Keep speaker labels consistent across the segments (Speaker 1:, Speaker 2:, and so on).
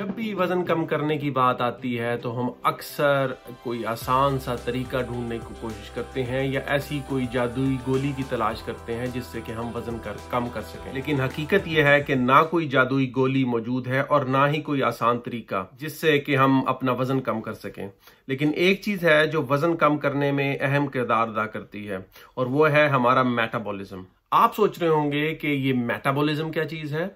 Speaker 1: जब भी वज़न कम करने की बात आती है तो हम अक्सर कोई आसान सा तरीका ढूंढने की कोशिश करते हैं या ऐसी कोई जादुई गोली की तलाश करते हैं जिससे कि हम वज़न कर कम कर सकें लेकिन हकीकत यह है कि ना कोई जादुई गोली मौजूद है और ना ही कोई आसान तरीका जिससे कि हम अपना वज़न कम कर सकें लेकिन एक चीज़ है जो वज़न कम करने में अहम किरदार अदा करती है और वो है हमारा मेटाबोलिज्म आप सोच रहे होंगे कि ये मेटाबॉलिज्म क्या चीज़ है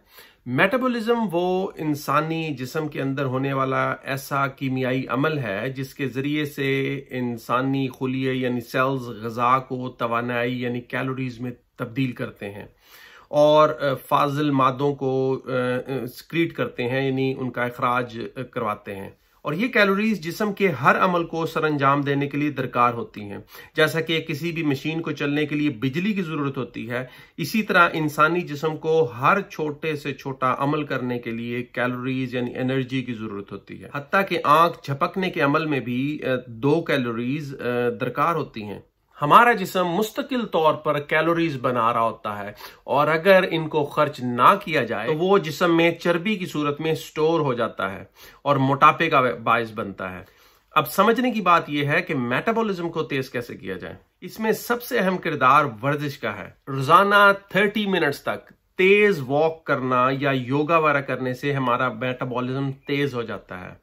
Speaker 1: मेटाबॉलिज्म वो इंसानी जिसम के अंदर होने वाला ऐसा कीमियाई अमल है जिसके ज़रिए से इंसानी खुलिए यानी सेल्स गज़ा को तोानाई यानी कैलोरीज में तब्दील करते हैं और फाजिल मादों को स्क्रीट करते हैं यानी उनका अखराज करवाते हैं और ये कैलोरीज जिसम के हर अमल को सरंजाम देने के लिए दरकार होती हैं जैसा कि किसी भी मशीन को चलने के लिए बिजली की ज़रूरत होती है इसी तरह इंसानी जिसम को हर छोटे से छोटा अमल करने के लिए कैलोरीज यानी एनर्जी की ज़रूरत होती है हती कि आंख झपकने के अमल में भी दो कैलोरीज दरकार होती हैं हमारा जिसम मुस्तकिल तौर पर कैलोरीज बना रहा होता है और अगर इनको खर्च ना किया जाए तो वो जिसम में चर्बी की सूरत में स्टोर हो जाता है और मोटापे का बायस बनता है अब समझने की बात यह है कि मेटाबॉलिज्म को तेज कैसे किया जाए इसमें सबसे अहम किरदार वर्जिश का है रोजाना 30 मिनट्स तक तेज वॉक करना या योगा वगैरह करने से हमारा मेटाबॉलिज्म तेज हो जाता है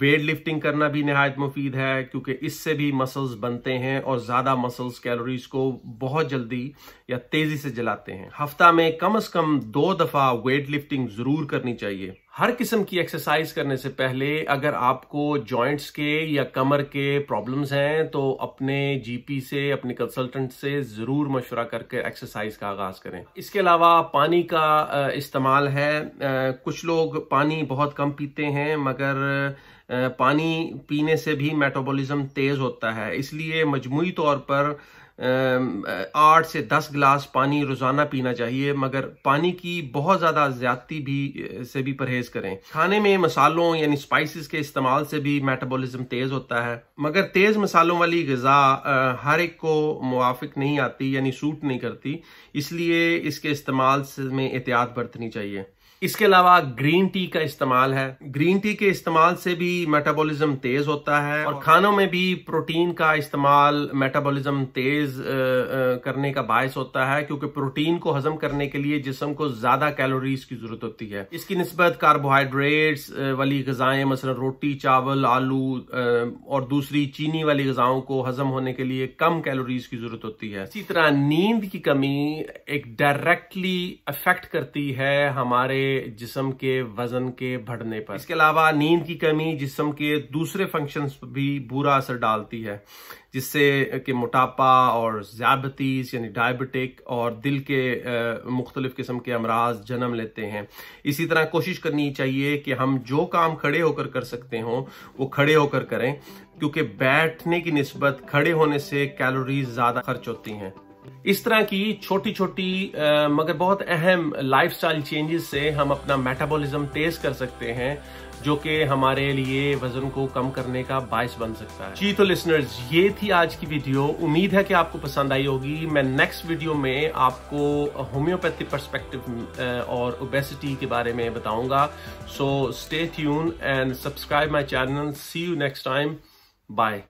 Speaker 1: वेट लिफ्टिंग करना भी नहायत मुफीद है क्योंकि इससे भी मसल्स बनते हैं और ज़्यादा मसल्स कैलोरीज को बहुत जल्दी या तेज़ी से जलाते हैं हफ्ता में कम अज़ कम दो दफ़ा वेट लिफ्टिंग ज़रूर करनी चाहिए हर किस्म की एक्सरसाइज करने से पहले अगर आपको जॉइंट्स के या कमर के प्रॉब्लम्स हैं तो अपने जीपी से अपने कंसल्टेंट से ज़रूर मशवरा करके एक्सरसाइज का आगाज़ करें इसके अलावा पानी का इस्तेमाल है कुछ लोग पानी बहुत कम पीते हैं मगर पानी पीने से भी मेटाबॉलिज्म तेज़ होता है इसलिए मजमू तौर पर आठ से दस गिलास पानी रोज़ाना पीना चाहिए मगर पानी की बहुत ज़्यादा ज़्यादती भी से भी परहेज़ करें खाने में मसालों यानी स्पाइसेस के इस्तेमाल से भी मेटाबॉलिज्म तेज़ होता है मगर तेज़ मसालों वाली गज़ा हर एक को मुआफ़ नहीं आती यानी सूट नहीं करती इसलिए इसके इस्तेमाल में एहतियात बरतनी चाहिए इसके अलावा ग्रीन टी का इस्तेमाल है ग्रीन टी के इस्तेमाल से भी मेटाबॉलिज्म तेज होता है और खानों में भी प्रोटीन का इस्तेमाल मेटाबॉलिज्म तेज करने का बायस होता है क्योंकि प्रोटीन को हजम करने के लिए जिसम को ज्यादा कैलोरीज की जरूरत होती है इसकी नस्बत कार्बोहाइड्रेट्स वाली गजाएं मसलन रोटी चावल आलू और दूसरी चीनी वाली गजाओं को हजम होने के लिए कम कैलोरीज की जरूरत होती है इसी तरह नींद की कमी एक डायरेक्टली अफेक्ट करती है हमारे जिसम के वजन के बढ़ने पर इसके अलावा नींद की कमी जिसम के दूसरे फंक्शंस पर भी बुरा असर डालती है जिससे कि मोटापा और ज़्याबतीस यानी डायबिटिक और दिल के मुख्तलिफ़ किस्म के अमराज जन्म लेते हैं इसी तरह कोशिश करनी चाहिए कि हम जो काम खड़े होकर कर सकते हों वो खड़े होकर करें क्योंकि बैठने की नस्बत खड़े होने से कैलोरीज ज़्यादा खर्च होती हैं इस तरह की छोटी छोटी मगर बहुत अहम लाइफस्टाइल चेंजेस से हम अपना मेटाबॉलिज्म तेज कर सकते हैं जो कि हमारे लिए वजन को कम करने का बायस बन सकता है जी तो लिसनर्स ये थी आज की वीडियो उम्मीद है कि आपको पसंद आई होगी मैं नेक्स्ट वीडियो में आपको होम्योपैथी पर्सपेक्टिव और ओबेसिटी के बारे में बताऊंगा so stay tuned and subscribe my channel see you next time bye